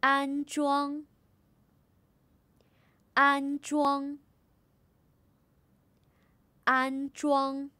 安装，安装，安装。